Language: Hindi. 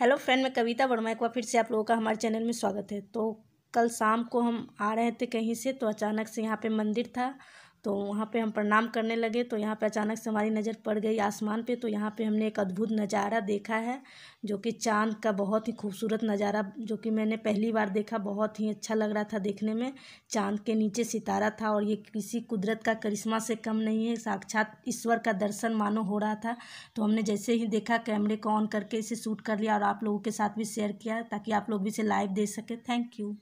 हेलो फ्रेंड मैं कविता वर्मा एक बार फिर से आप लोगों का हमारे चैनल में स्वागत है तो कल शाम को हम आ रहे थे कहीं से तो अचानक से यहाँ पे मंदिर था तो वहाँ पे हम प्रणाम करने लगे तो यहाँ पे अचानक से हमारी नज़र पड़ गई आसमान पे तो यहाँ पे हमने एक अद्भुत नज़ारा देखा है जो कि चाँद का बहुत ही खूबसूरत नज़ारा जो कि मैंने पहली बार देखा बहुत ही अच्छा लग रहा था देखने में चाँद के नीचे सितारा था और ये किसी कुदरत का करिश्मा से कम नहीं है साक्षात ईश्वर का दर्शन मानो हो रहा था तो हमने जैसे ही देखा कैमरे को ऑन करके इसे शूट कर लिया और आप लोगों के साथ भी शेयर किया ताकि आप लोग भी इसे लाइव दे सकें थैंक यू